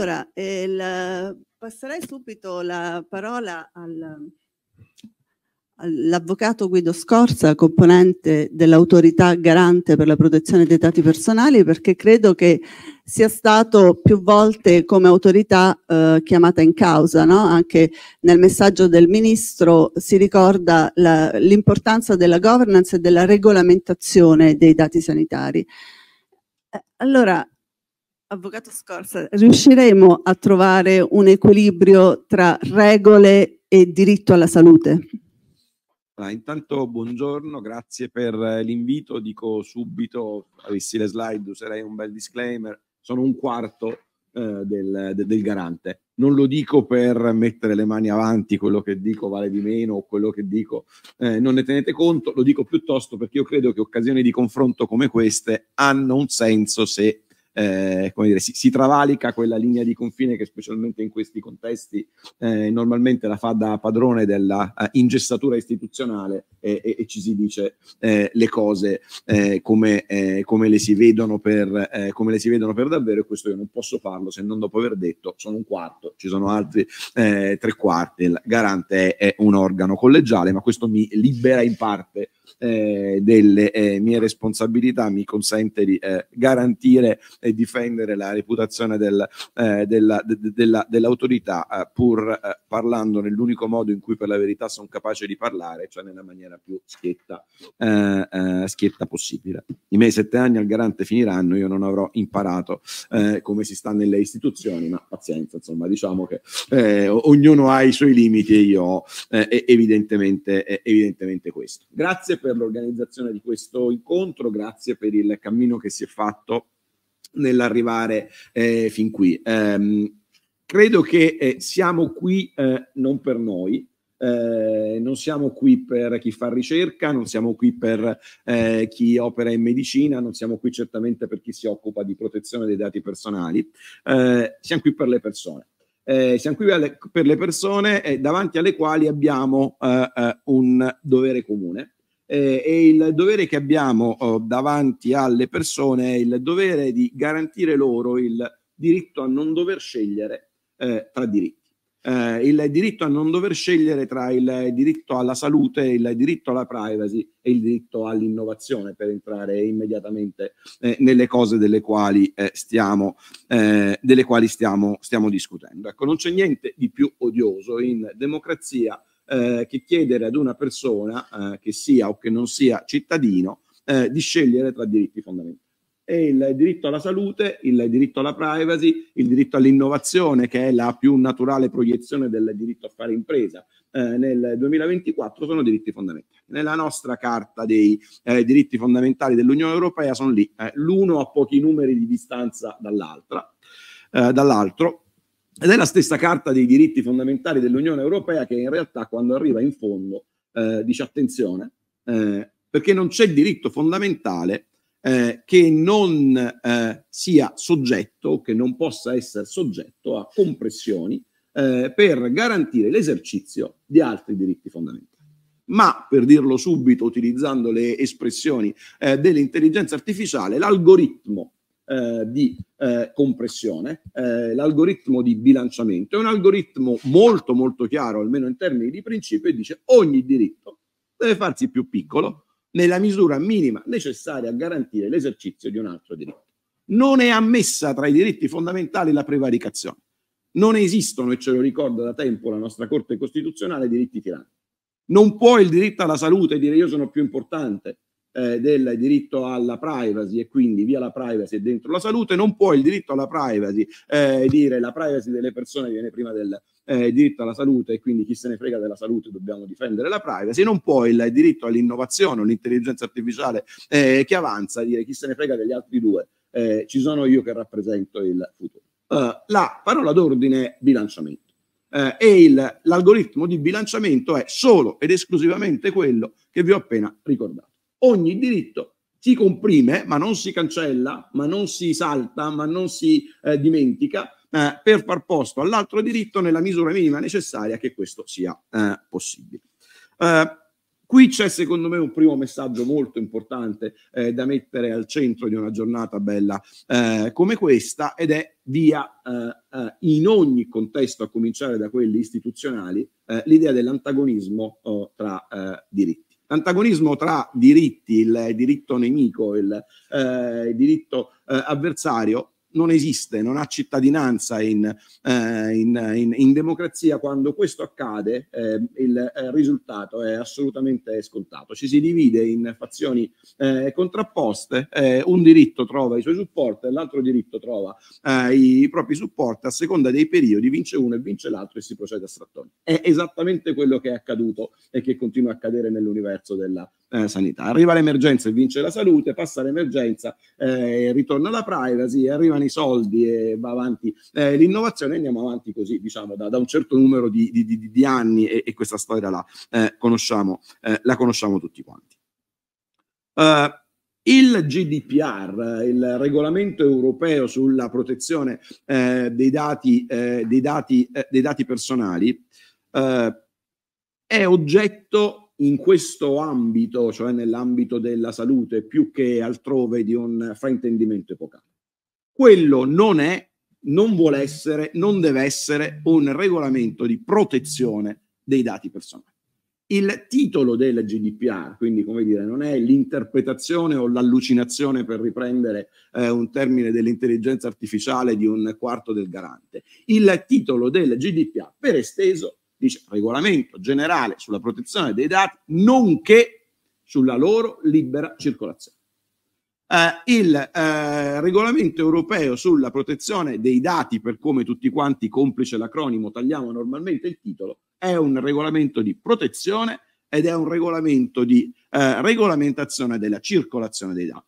Allora, eh, la, passerei subito la parola al, all'avvocato Guido Scorza, componente dell'autorità garante per la protezione dei dati personali, perché credo che sia stato più volte come autorità eh, chiamata in causa, no? anche nel messaggio del Ministro si ricorda l'importanza della governance e della regolamentazione dei dati sanitari. Eh, allora, Avvocato Scorsa, riusciremo a trovare un equilibrio tra regole e diritto alla salute? Allora, intanto buongiorno, grazie per eh, l'invito. Dico subito, avessi le slide userei un bel disclaimer, sono un quarto eh, del, de, del garante. Non lo dico per mettere le mani avanti, quello che dico vale di meno o quello che dico eh, non ne tenete conto, lo dico piuttosto perché io credo che occasioni di confronto come queste hanno un senso se eh, come dire, si, si, travalica quella linea di confine che specialmente in questi contesti eh, normalmente la fa da padrone della uh, ingessatura istituzionale e, e, e, ci si dice eh, le cose eh, come, eh, come, le si vedono per, come le si vedono per davvero e questo io non posso farlo se non dopo aver detto sono un quarto, ci sono altri tre quarti, il garante è, è un organo collegiale ma questo mi libera in parte eh, delle eh, mie responsabilità mi consente di eh, garantire e difendere la reputazione del, eh, della, de, de, della, dell'autorità eh, pur eh, parlando nell'unico modo in cui per la verità sono capace di parlare, cioè nella maniera più schietta, eh, eh, schietta possibile. I miei sette anni al garante finiranno, io non avrò imparato eh, come si sta nelle istituzioni, ma pazienza, insomma, diciamo che eh, ognuno ha i suoi limiti e io ho evidentemente, evidentemente questo. Grazie per l'organizzazione di questo incontro, grazie per il cammino che si è fatto nell'arrivare eh, fin qui. Eh, credo che eh, siamo qui eh, non per noi, eh, non siamo qui per chi fa ricerca, non siamo qui per eh, chi opera in medicina, non siamo qui certamente per chi si occupa di protezione dei dati personali, eh, siamo qui per le persone. Eh, siamo qui per le persone eh, davanti alle quali abbiamo un dovere comune, eh, e il dovere che abbiamo oh, davanti alle persone è il dovere di garantire loro il diritto a non dover scegliere eh, tra diritti. Eh, il diritto a non dover scegliere tra il diritto alla salute, il diritto alla privacy e il diritto all'innovazione per entrare immediatamente eh, nelle cose delle quali, eh, stiamo, eh, delle quali stiamo, stiamo discutendo. Ecco, non c'è niente di più odioso in democrazia eh, che chiedere ad una persona eh, che sia o che non sia cittadino eh, di scegliere tra diritti fondamentali. E il diritto alla salute, il diritto alla privacy, il diritto all'innovazione, che è la più naturale proiezione del diritto a fare impresa. Eh, nel 2024 sono diritti fondamentali. Nella nostra carta dei eh, diritti fondamentali dell'Unione Europea sono lì, eh, l'uno a pochi numeri di distanza dall'altra, eh, dall'altro, ed è la stessa carta dei diritti fondamentali dell'Unione Europea che in realtà quando arriva in fondo eh, dice attenzione, eh, perché non c'è diritto fondamentale eh, che non eh, sia soggetto o che non possa essere soggetto a compressioni eh, per garantire l'esercizio di altri diritti fondamentali ma per dirlo subito utilizzando le espressioni eh, dell'intelligenza artificiale, l'algoritmo eh, di eh, compressione, eh, l'algoritmo di bilanciamento. È un algoritmo molto molto chiaro, almeno in termini di principio, e dice ogni diritto deve farsi più piccolo nella misura minima necessaria a garantire l'esercizio di un altro diritto. Non è ammessa tra i diritti fondamentali la prevaricazione. Non esistono, e ce lo ricorda da tempo la nostra Corte Costituzionale, diritti tiranni. Non può il diritto alla salute dire io sono più importante, eh, del diritto alla privacy e quindi via la privacy e dentro la salute, non può il diritto alla privacy eh, dire la privacy delle persone viene prima del eh, diritto alla salute e quindi chi se ne frega della salute dobbiamo difendere la privacy, non può il diritto all'innovazione o all'intelligenza artificiale eh, che avanza dire chi se ne frega degli altri due, eh, ci sono io che rappresento il futuro. Uh, la parola d'ordine è bilanciamento. Eh, e il, l'algoritmo di bilanciamento è solo ed esclusivamente quello che vi ho appena ricordato ogni diritto si comprime, ma non si cancella, ma non si salta, ma non si eh, dimentica, eh, per far posto all'altro diritto nella misura minima necessaria che questo sia eh, possibile. Eh, qui c'è secondo me un primo messaggio molto importante eh, da mettere al centro di una giornata bella eh, come questa ed è via in ogni contesto, a cominciare da quelli istituzionali, l'idea dell'antagonismo oh, tra diritti l'antagonismo tra diritti, il diritto nemico, il, eh, il diritto eh, avversario, non esiste, non ha cittadinanza in, eh, in, in, in democrazia, quando questo accade eh, il eh, risultato è assolutamente scontato. Ci si divide in fazioni eh, contrapposte, eh, un diritto trova i suoi supporter, l'altro diritto trova eh, i propri supporti, a seconda dei periodi vince uno e vince l'altro e si procede a strattoni. È esattamente quello che è accaduto e che continua a accadere nell'universo della democrazia eh, sanità. Arriva l'emergenza e vince la salute, passa l'emergenza, eh, ritorna la privacy, arrivano i soldi e va avanti eh, l'innovazione. Andiamo avanti così, diciamo, da, da un certo numero di, di, di, di anni e, e, questa storia la, eh, conosciamo, eh, la conosciamo tutti quanti. Uh, il GDPR, il regolamento europeo sulla protezione eh, dei, dati, eh, dei, dati, eh, dei, dati, personali, è oggetto in questo ambito, cioè nell'ambito della salute, più che altrove di un fraintendimento epocale. Quello non è, non vuole essere, non deve essere un regolamento di protezione dei dati personali. Il titolo del GDPR, quindi come dire, non è l'interpretazione o l'allucinazione per riprendere eh, un termine dell'intelligenza artificiale di un quarto del garante. Il titolo del GDPR per esteso dice regolamento generale sulla protezione dei dati, nonché sulla loro libera circolazione. Eh, il eh, regolamento europeo sulla protezione dei dati, per come tutti quanti, complice l'acronimo, tagliamo normalmente il titolo, è un regolamento di protezione ed è un regolamento di eh, regolamentazione della circolazione dei dati.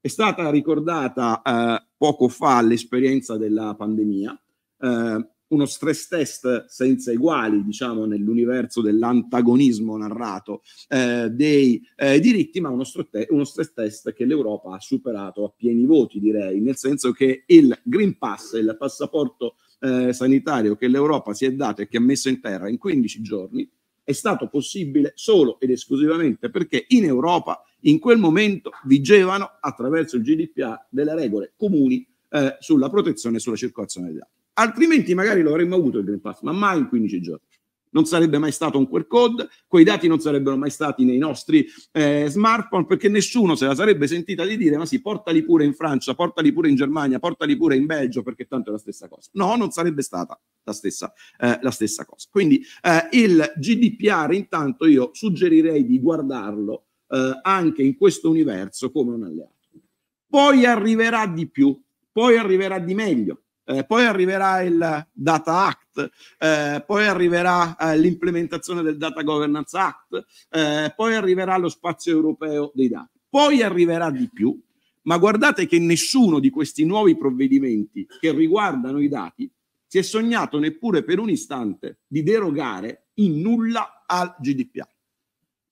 È stata ricordata eh, poco fa l'esperienza della pandemia. Eh, uno stress test senza eguali, diciamo, nell'universo dell'antagonismo narrato eh, dei eh, diritti, ma uno, strate- uno stress test che l'Europa ha superato a pieni voti, direi, nel senso che il Green Pass, il passaporto eh, sanitario che l'Europa si è dato e che ha messo in terra in 15 giorni, è stato possibile solo ed esclusivamente perché in Europa in quel momento vigevano attraverso il GDPR delle regole comuni eh, sulla protezione e sulla circolazione dei dati altrimenti magari lo avremmo avuto il Green Pass, ma mai in 15 giorni. Non sarebbe mai stato un QR code, quei dati non sarebbero mai stati nei nostri eh, smartphone perché nessuno se la sarebbe sentita di dire ma sì, portali pure in Francia, portali pure in Germania, portali pure in Belgio perché tanto è la stessa cosa. No, non sarebbe stata la stessa, eh, la stessa cosa. Quindi eh, il GDPR intanto io suggerirei di guardarlo eh, anche in questo universo come un alleato. Poi arriverà di più, poi arriverà di meglio eh, poi arriverà il Data Act, eh, poi arriverà eh, l'implementazione del Data Governance Act, eh, poi arriverà lo spazio europeo dei dati, poi arriverà di più, ma guardate che nessuno di questi nuovi provvedimenti che riguardano i dati si è sognato neppure per un istante di derogare in nulla al GDPR.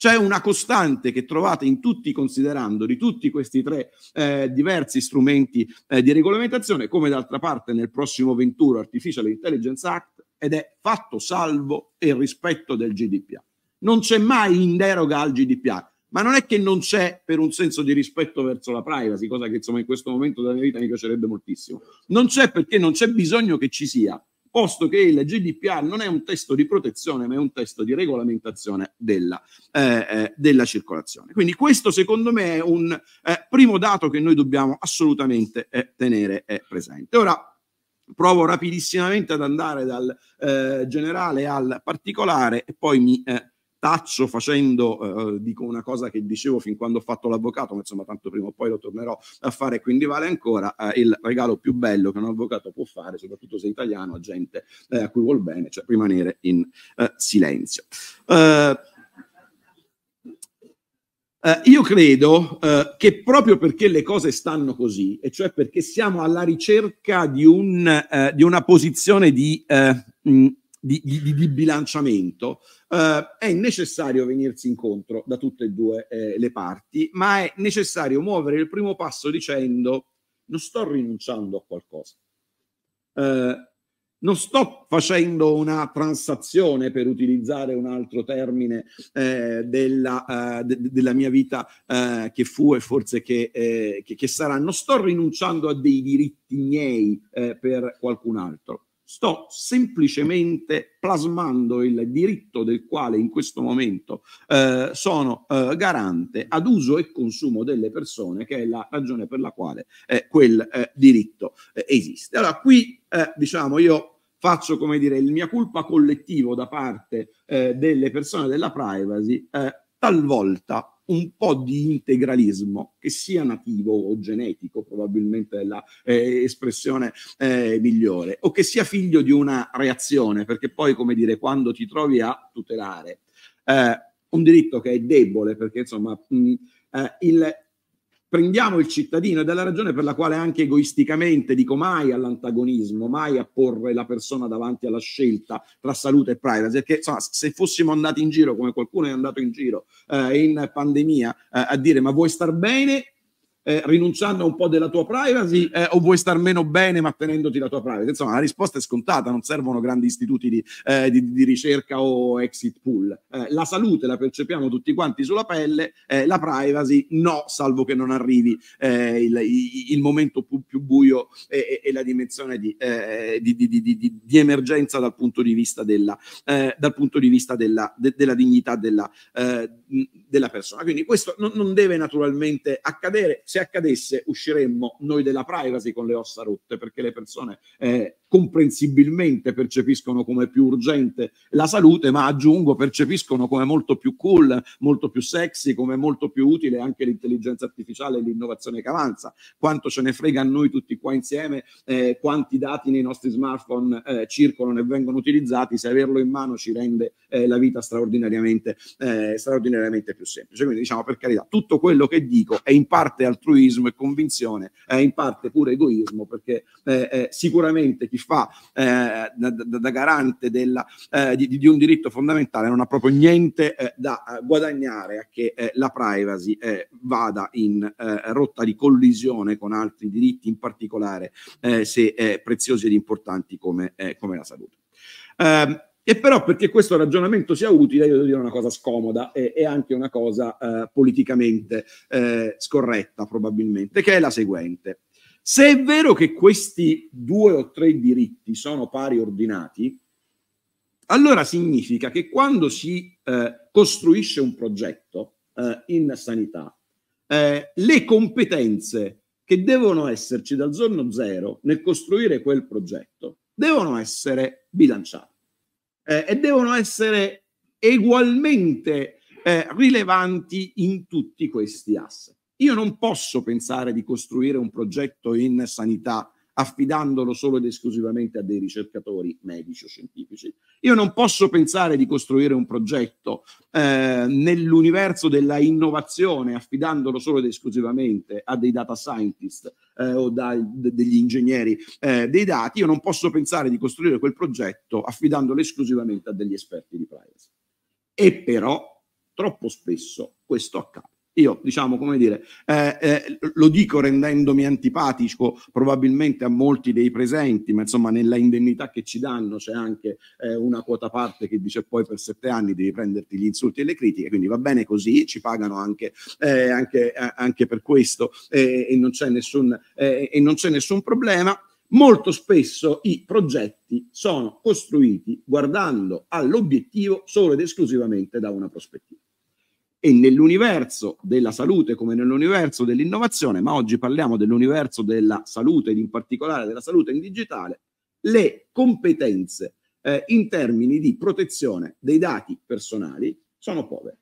C'è una costante che trovate in tutti i considerando di tutti questi tre eh, diversi strumenti eh, di regolamentazione, come d'altra parte nel prossimo Venturo Artificial Intelligence Act, ed è fatto salvo il rispetto del GDPR. Non c'è mai in deroga al GDPR, ma non è che non c'è per un senso di rispetto verso la privacy, cosa che insomma in questo momento della mia vita mi piacerebbe moltissimo. Non c'è perché non c'è bisogno che ci sia, posto che il GDPR non è un testo di protezione, ma è un testo di regolamentazione della, eh, eh, della circolazione. Quindi questo secondo me è un eh, primo dato che noi dobbiamo assolutamente eh, tenere eh, presente. Ora, Provo rapidissimamente ad andare dal eh, generale al particolare e poi mi taccio facendo, eh, eh, dico una cosa che dicevo fin quando ho fatto l'avvocato, ma insomma tanto prima o poi lo tornerò a fare, quindi vale ancora eh, il regalo più bello che un avvocato può fare, soprattutto se è italiano, a gente eh, a cui vuol bene, cioè rimanere in eh, silenzio. Uh, io credo uh, che proprio perché le cose stanno così, e cioè perché siamo alla ricerca di, un, uh, di una posizione di mh, di, di, di bilanciamento, eh, è necessario venirsi incontro da tutte e due eh, le parti, ma è necessario muovere il primo passo dicendo non sto rinunciando a qualcosa, eh, non sto facendo una transazione, per utilizzare un altro termine, eh, della, eh, de, della, mia vita eh, che fu e forse che, che, che, sarà, non sto rinunciando a dei diritti miei per qualcun altro sto semplicemente plasmando il diritto del quale in questo momento eh, sono eh, garante ad uso e consumo delle persone, che è la ragione per la quale eh, quel eh, diritto eh, esiste. Allora, qui eh, diciamo io faccio come dire il mia colpa collettivo da parte delle persone della privacy, talvolta un po' di integralismo, che sia nativo o genetico, probabilmente è la eh, espressione eh, migliore, o che sia figlio di una reazione, perché poi, come dire, quando ti trovi a tutelare eh, un diritto che è debole, perché insomma mh, eh, il, prendiamo il cittadino ed è la ragione per la quale anche egoisticamente dico mai all'antagonismo, mai a porre la persona davanti alla scelta tra salute e privacy, perché insomma, se fossimo andati in giro come qualcuno è andato in giro eh, in pandemia eh, a dire ma vuoi star bene eh, rinunciando a un po' della tua privacy eh, o vuoi star meno bene ma tenendoti la tua privacy? Insomma, la risposta è scontata, non servono grandi istituti di, eh, di, di ricerca o exit pool. Eh, la salute la percepiamo tutti quanti sulla pelle, eh, la privacy no, salvo che non arrivi eh, il, il, momento più, più buio e, e, la dimensione di, di, emergenza dal punto di vista della, punto vista della, de, della dignità della, della, persona. Quindi questo non, non deve naturalmente accadere se accadesse usciremmo noi della privacy con le ossa rotte perché le persone eh, comprensibilmente percepiscono come più urgente la salute, ma aggiungo percepiscono come molto più cool, molto più sexy, come molto più utile anche l'intelligenza artificiale e l'innovazione che avanza. Quanto ce ne frega a noi tutti qua insieme eh, quanti dati nei nostri smartphone eh, circolano e vengono utilizzati, se averlo in mano ci rende eh, la vita straordinariamente, eh, straordinariamente più semplice. Quindi diciamo per carità, tutto quello che dico è in parte altruismo e convinzione, è in parte pure egoismo, perché eh, sicuramente chi si fa eh, da, da, garante della, eh, di, di, un diritto fondamentale non ha proprio niente eh, da eh, guadagnare a che eh, la privacy eh, vada in rotta di collisione con altri diritti, in particolare se preziosi ed importanti come, come la salute. Ehm, e però perché questo ragionamento sia utile, io devo dire una cosa scomoda e, e anche una cosa eh, politicamente eh, scorretta probabilmente, che è la seguente. Se è vero che questi due o tre diritti sono pari ordinati, allora significa che quando si eh, costruisce un progetto eh, in sanità, eh, le competenze che devono esserci dal giorno zero nel costruire quel progetto devono essere bilanciate eh, e devono essere ugualmente eh, rilevanti in tutti questi asset. Io non posso pensare di costruire un progetto in sanità affidandolo solo ed esclusivamente a dei ricercatori medici o scientifici. Io non posso pensare di costruire un progetto eh, nell'universo della innovazione affidandolo solo ed esclusivamente a dei data scientist eh, o da, d- degli ingegneri eh, dei dati. Io non posso pensare di costruire quel progetto affidandolo esclusivamente a degli esperti di privacy. E però troppo spesso questo accade io, diciamo, come dire, eh, eh, lo dico rendendomi antipatico probabilmente a molti dei presenti, ma insomma nella indennità che ci danno c'è anche eh, una quota parte che dice poi per sette anni devi prenderti gli insulti e le critiche, quindi va bene così, ci pagano anche, eh, anche, eh, anche per questo eh, e non, nessun, e non c'è nessun problema. Molto spesso i progetti sono costruiti guardando all'obiettivo solo ed esclusivamente da una prospettiva e nell'universo della salute come nell'universo dell'innovazione, ma oggi parliamo dell'universo della salute ed in particolare della salute in digitale, le competenze eh, in termini di protezione dei dati personali sono povere.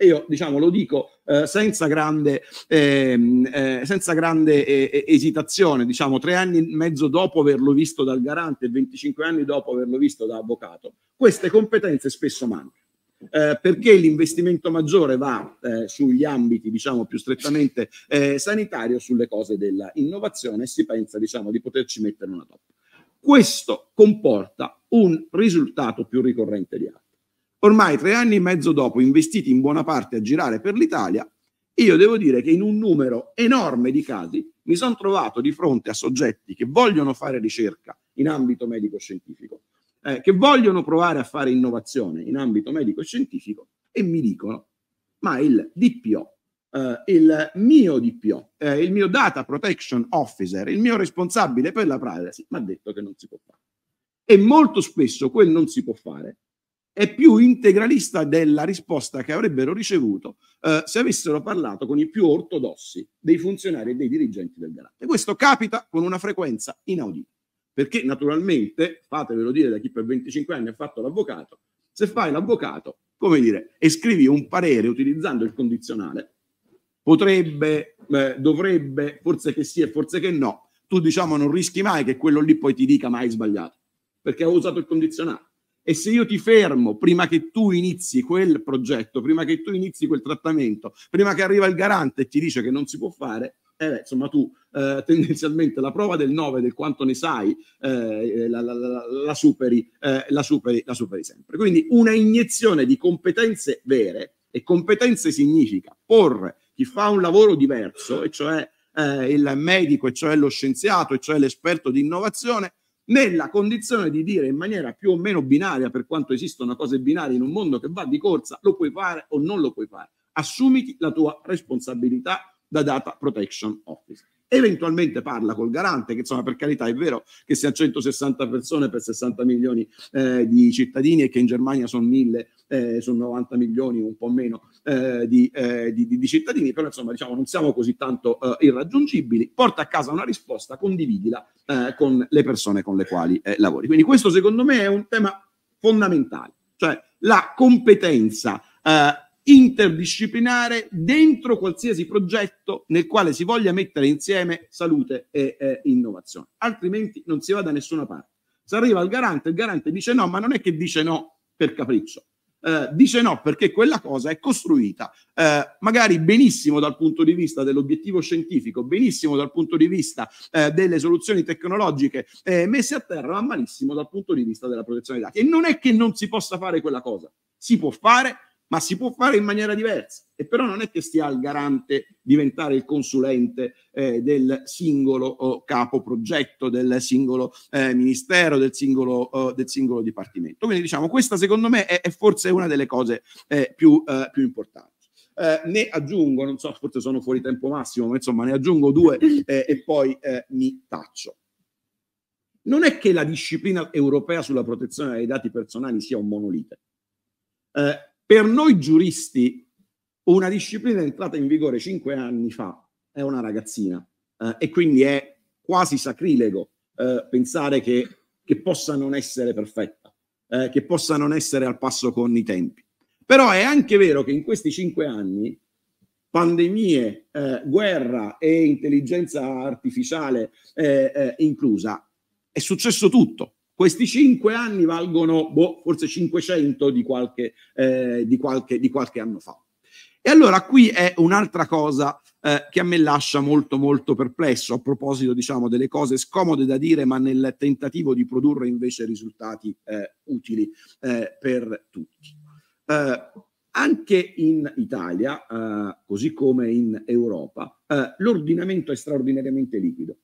E io diciamo lo dico eh, senza grande, ehm, eh, senza grande esitazione, diciamo tre anni e mezzo dopo averlo visto dal garante e 25 anni dopo averlo visto da avvocato, queste competenze spesso mancano. Eh, perché l'investimento maggiore va eh, sugli ambiti diciamo più strettamente eh, sanitario, sulle cose dell'innovazione e si pensa diciamo di poterci mettere una toppa. Questo comporta un risultato più ricorrente di altri. Ormai tre anni e mezzo dopo, investiti in buona parte a girare per l'Italia, io devo dire che in un numero enorme di casi mi sono trovato di fronte a soggetti che vogliono fare ricerca in ambito medico-scientifico, eh, che vogliono provare a fare innovazione in ambito medico-scientifico e mi dicono, ma il DPO, eh, il mio DPO, eh, il mio Data Protection Officer, il mio responsabile per la privacy, mi ha detto che non si può fare. E molto spesso quel non si può fare è più integralista della risposta che avrebbero ricevuto eh, se avessero parlato con i più ortodossi dei funzionari e dei dirigenti del garante. Questo capita con una frequenza inaudita. Perché naturalmente, fatevelo dire da chi per 25 anni ha fatto l'avvocato, se fai l'avvocato, come dire, e scrivi un parere utilizzando il condizionale, potrebbe, eh, dovrebbe, forse che sì e forse che no, tu diciamo non rischi mai che quello lì poi ti dica mai sbagliato, perché ho usato il condizionale. E se io ti fermo prima che tu inizi quel progetto, prima che tu inizi quel trattamento, prima che arriva il garante e ti dice che non si può fare, eh, insomma tu eh, tendenzialmente la prova del 9 del quanto ne sai eh, eh, la, la, la, la, superi, eh, la, superi, la superi sempre. Quindi una iniezione di competenze vere e competenze significa porre chi fa un lavoro diverso, e cioè eh, il medico, e cioè lo scienziato, e cioè l'esperto di innovazione, nella condizione di dire in maniera più o meno binaria, per quanto esistono cose binarie in un mondo che va di corsa, lo puoi fare o non lo puoi fare. Assumiti la tua responsabilità da Data Protection Office eventualmente parla col garante, che insomma per carità è vero che siano 160 persone per 60 milioni eh, di cittadini e che in Germania sono 1000, eh, sono 90 milioni, un po' meno eh, eh, di, di, di, cittadini, però insomma diciamo non siamo così tanto eh, irraggiungibili, porta a casa una risposta, condividila eh, con le persone con le quali lavori. Quindi questo secondo me è un tema fondamentale, cioè la competenza eh, interdisciplinare dentro qualsiasi progetto nel quale si voglia mettere insieme salute e eh, innovazione, altrimenti non si va da nessuna parte. Si arriva al garante, il garante dice no, ma non è che dice no per capriccio, eh, dice no perché quella cosa è costruita eh, magari benissimo dal punto di vista dell'obiettivo scientifico, benissimo dal punto di vista eh, delle soluzioni tecnologiche eh, messe a terra, ma malissimo dal punto di vista della protezione dei dati. E non è che non si possa fare quella cosa, si può fare, ma si può fare in maniera diversa. E però non è che stia il garante diventare il consulente eh, del singolo oh, capo progetto, del singolo eh, ministero, del singolo, oh, del singolo dipartimento. Quindi diciamo, questa secondo me è, è forse una delle cose eh, più, eh, più importanti. Eh, ne aggiungo, non so, forse sono fuori tempo massimo, ma insomma ne aggiungo due eh, e poi eh, mi taccio. Non è che la disciplina europea sulla protezione dei dati personali sia un monolite. Eh, per noi giuristi una disciplina entrata in vigore cinque anni fa è una ragazzina eh, e quindi è quasi sacrilego eh, pensare che, che, possa non essere perfetta, eh, che possa non essere al passo con i tempi. Però è anche vero che in questi cinque anni pandemie, eh, guerra e intelligenza artificiale eh, eh, inclusa, è successo tutto. Questi cinque anni valgono boh, forse 500 di qualche, eh, di, qualche, di qualche anno fa. E allora qui è un'altra cosa eh, che a me lascia molto molto perplesso a proposito diciamo delle cose scomode da dire ma nel tentativo di produrre invece risultati eh, utili eh, per tutti. Eh, anche in Italia, eh, così come in Europa, eh, l'ordinamento è straordinariamente liquido.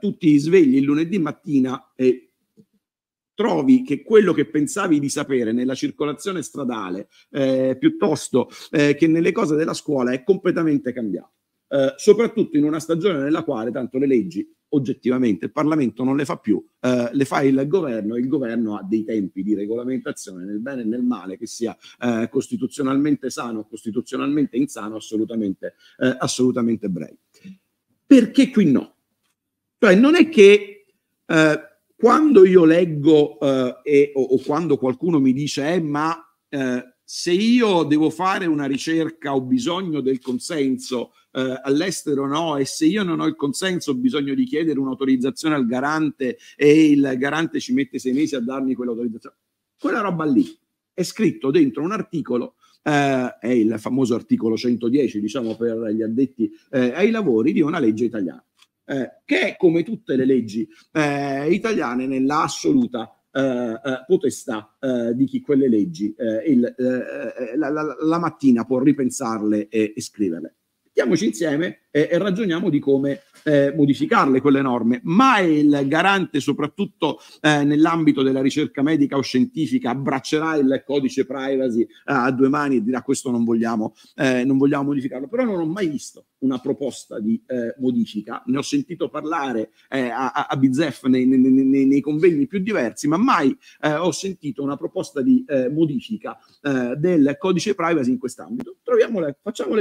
tutti svegli il lunedì mattina e trovi che quello che pensavi di sapere nella circolazione stradale eh, piuttosto eh, che nelle cose della scuola è completamente cambiato. Eh, soprattutto in una stagione nella quale tanto le leggi oggettivamente il Parlamento non le fa più, eh, le fa il governo e il governo ha dei tempi di regolamentazione nel bene e nel male, che sia eh, costituzionalmente sano o costituzionalmente insano, assolutamente, eh, assolutamente brevi. Perché qui no? Cioè non è che eh, quando io leggo eh, e, o, o, quando qualcuno mi dice, eh, ma eh, se io devo fare una ricerca ho bisogno del consenso eh, all'estero no e se io non ho il consenso ho bisogno di chiedere un'autorizzazione al garante e il garante ci mette sei mesi a darmi quell'autorizzazione. Quella roba lì è scritto dentro un articolo, eh, è il famoso articolo 110 diciamo per gli addetti eh, ai lavori di una legge italiana eh, che come tutte le leggi eh, italiane nella assoluta eh, eh, potestà eh, di chi quelle leggi il, la, la, la, mattina può ripensarle e, e scriverle mettiamoci insieme eh, e ragioniamo di come eh, modificarle quelle norme. Ma il garante, soprattutto eh, nell'ambito della ricerca medica o scientifica, abbraccerà il codice privacy eh, a due mani e dirà questo non vogliamo, eh, non vogliamo modificarlo. Però non ho mai visto una proposta di eh, modifica, ne ho sentito parlare a, a, a Bizef nei, nei, nei, nei, convegni più diversi, ma mai ho sentito una proposta di modifica del codice privacy in quest'ambito. Troviamola, facciamola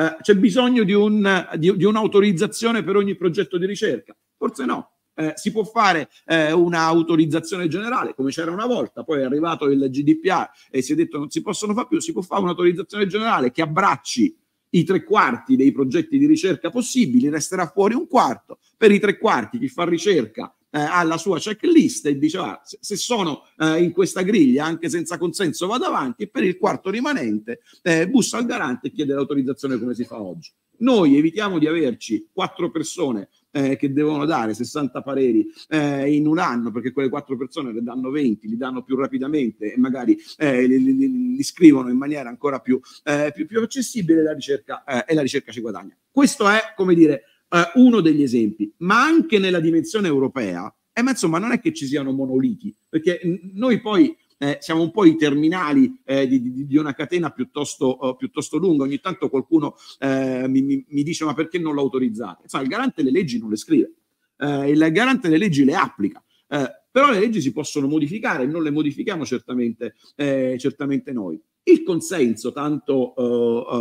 eh, c'è bisogno di, un, di, di un'autorizzazione per ogni progetto di ricerca? Forse no. Eh, si può fare eh, un'autorizzazione generale come c'era una volta, poi è arrivato il GDPR e si è detto non si possono fare più, si può fare un'autorizzazione generale che abbracci i tre quarti dei progetti di ricerca possibili, resterà fuori un quarto, per i tre quarti chi fa ricerca eh, alla sua checklist e diceva ah, se sono eh, in questa griglia anche senza consenso vado avanti e per il quarto rimanente eh, bussa al garante e chiede l'autorizzazione come si fa oggi. Noi evitiamo di averci quattro persone eh, che devono dare 60 pareri eh, in un anno, perché quelle quattro persone le danno 20, li danno più rapidamente e magari eh, li, li, li, scrivono in maniera ancora più, eh, più, più accessibile la ricerca, eh, e la ricerca ci guadagna. Questo è, come dire, eh, uno degli esempi, ma anche nella dimensione europea, eh, ma insomma non è che ci siano monoliti, perché noi poi eh, siamo un po' i terminali eh, di, di, di, una catena piuttosto, uh, piuttosto, lunga. Ogni tanto qualcuno eh, mi, mi, mi, dice: Ma perché non l'autorizzate? Insomma, il garante le leggi non le scrive, eh, il garante le leggi le applica. Eh, però le leggi si possono modificare, non le modifichiamo certamente, certamente noi. Il consenso tanto uh,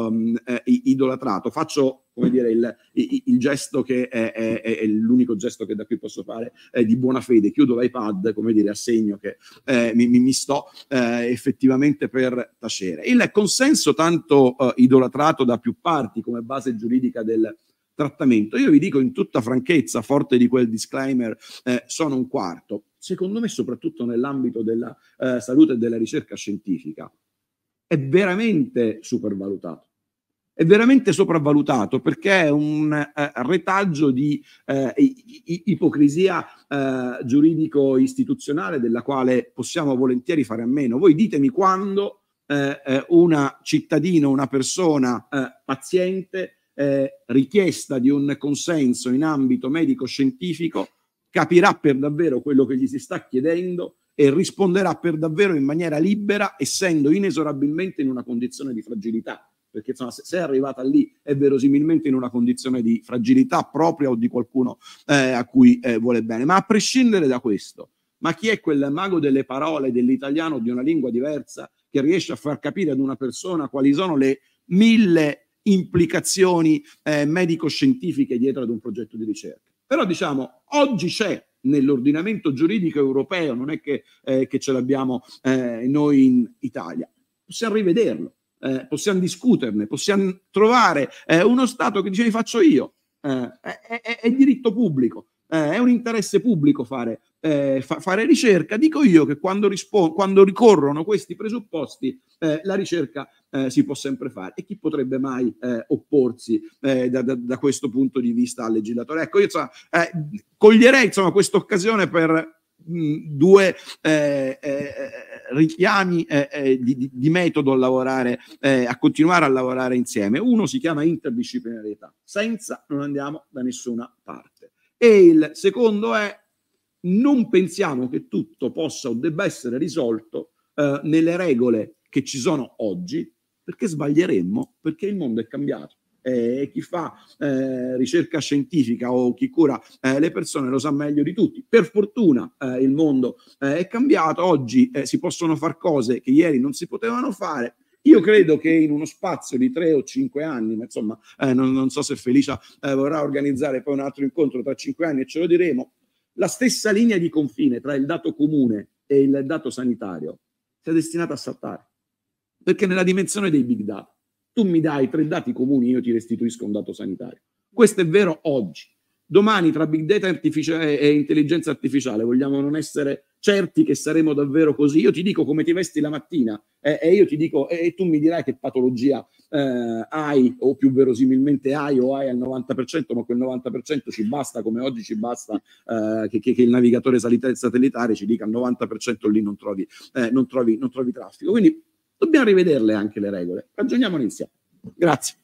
um, eh, ehm, idolatrato, faccio come dire il, il, il gesto che è, è, è, l'unico gesto che da qui posso fare eh, di buona fede, chiudo l'iPad come dire a segno che eh, mi, mi, sto eh, effettivamente per tacere. Il consenso tanto eh, idolatrato da più parti come base giuridica del, trattamento. Io vi dico in tutta franchezza, forte di quel disclaimer, eh, sono un quarto. Secondo me, soprattutto nell'ambito della eh, salute e della ricerca scientifica, è veramente supervalutato. È veramente sopravvalutato perché è un eh, retaggio di eh, ipocrisia eh, giuridico-istituzionale della quale possiamo volentieri fare a meno. Voi ditemi quando eh, eh una cittadina, una persona eh, paziente, eh, richiesta di un consenso in ambito medico-scientifico, capirà per davvero quello che gli si sta chiedendo e risponderà per davvero in maniera libera, essendo inesorabilmente in una condizione di fragilità. Perché insomma, se, è arrivata lì è verosimilmente in una condizione di fragilità propria o di qualcuno eh, a cui eh, vuole bene. Ma a prescindere da questo, ma chi è quel mago delle parole dell'italiano di una lingua diversa che riesce a far capire ad una persona quali sono le mille implicazioni eh, medico-scientifiche dietro ad un progetto di ricerca? Però diciamo, oggi c'è nell'ordinamento giuridico europeo, non è che, eh, che ce l'abbiamo eh, noi in Italia. Possiamo rivederlo, eh, possiamo discuterne, possiamo trovare eh, uno Stato che dice li faccio io, eh, è, è, è, diritto pubblico, eh, è un interesse pubblico fare eh, fa- fare ricerca, dico io che quando, rispo- quando ricorrono questi presupposti eh, la ricerca eh, si può sempre fare e chi potrebbe mai eh, opporsi eh, da, da, da, questo punto di vista al legislatore? Ecco, io insomma, eh, coglierei insomma, questa occasione per mm, due eh, eh, richiami eh, eh di, di, metodo a lavorare, eh, a continuare a lavorare insieme. Uno si chiama interdisciplinarietà, senza non andiamo da nessuna parte. E il secondo è non pensiamo che tutto possa o debba essere risolto eh, nelle regole che ci sono oggi, perché sbaglieremmo, perché il mondo è cambiato. Eh, chi fa eh, ricerca scientifica o chi cura eh, le persone lo sa meglio di tutti. Per fortuna eh, il mondo eh, è cambiato, oggi eh, si possono fare cose che ieri non si potevano fare. Io credo che in uno spazio di tre o cinque anni, ma insomma, non, non, so se Felicia vorrà organizzare poi un altro incontro tra cinque anni e ce lo diremo, la stessa linea di confine tra il dato comune e il dato sanitario sia destinata a saltare. Perché nella dimensione dei big data, tu mi dai tre dati comuni, io ti restituisco un dato sanitario. Questo è vero oggi, domani tra big data artificiale e intelligenza artificiale vogliamo non essere certi che saremo davvero così? Io ti dico come ti vesti la mattina eh, e io ti dico e eh, tu mi dirai che patologia eh, hai o più verosimilmente hai o hai al 90%, ma quel 90% ci basta come oggi ci basta eh, che, che, che, il navigatore satellitare ci dica al 90% lì non trovi, eh, non trovi, non trovi traffico. Quindi dobbiamo rivederle anche le regole. Ragioniamone insieme. Grazie.